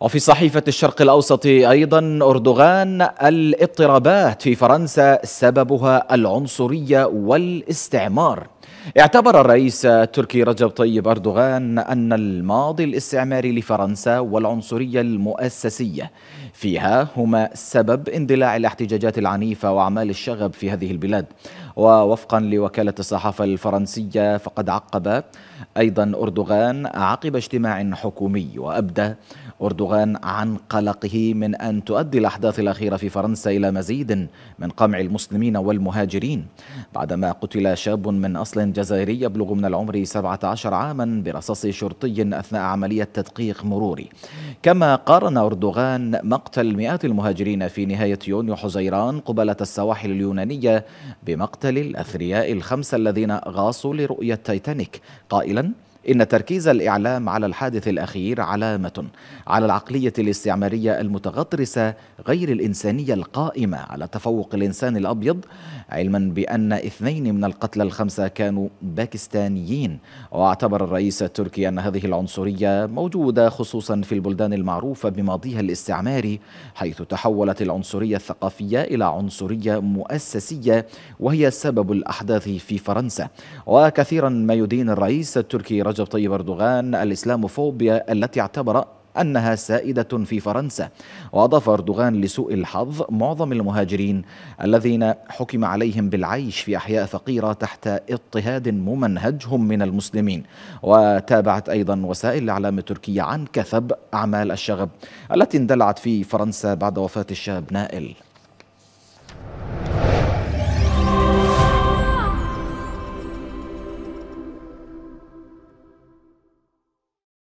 وفي صحيفة الشرق الأوسط أيضا أردوغان الاضطرابات في فرنسا سببها العنصرية والاستعمار اعتبر الرئيس التركي رجب طيب أردوغان أن الماضي الاستعماري لفرنسا والعنصرية المؤسسية فيها هما سبب اندلاع الاحتجاجات العنيفة وأعمال الشغب في هذه البلاد ووفقا لوكالة الصحافة الفرنسية فقد عقب أيضا أردوغان عقب اجتماع حكومي وأبدى أردوغان أردوغان عن قلقه من أن تؤدي الأحداث الأخيرة في فرنسا إلى مزيد من قمع المسلمين والمهاجرين بعدما قتل شاب من أصل جزائري يبلغ من العمر 17 عاما برصاص شرطي أثناء عملية تدقيق مروري كما قارن أردوغان مقتل مئات المهاجرين في نهاية يونيو حزيران قبالة السواحل اليونانية بمقتل الأثرياء الخمسة الذين غاصوا لرؤية تايتانيك قائلا إن تركيز الإعلام على الحادث الأخير علامة على العقلية الاستعمارية المتغطرسة غير الإنسانية القائمة على تفوق الإنسان الأبيض علما بأن اثنين من القتلى الخمسة كانوا باكستانيين واعتبر الرئيس التركي أن هذه العنصرية موجودة خصوصا في البلدان المعروفة بماضيها الاستعماري حيث تحولت العنصرية الثقافية إلى عنصرية مؤسسية وهي سبب الأحداث في فرنسا وكثيرا ما يدين الرئيس التركي رجب طيب أردوغان الإسلاموفوبيا التي اعتبر أنها سائدة في فرنسا وأضاف أردوغان لسوء الحظ معظم المهاجرين الذين حكم عليهم بالعيش في أحياء فقيرة تحت اضطهاد ممنهجهم من المسلمين وتابعت أيضا وسائل الإعلام التركية عن كثب أعمال الشغب التي اندلعت في فرنسا بعد وفاة الشاب نائل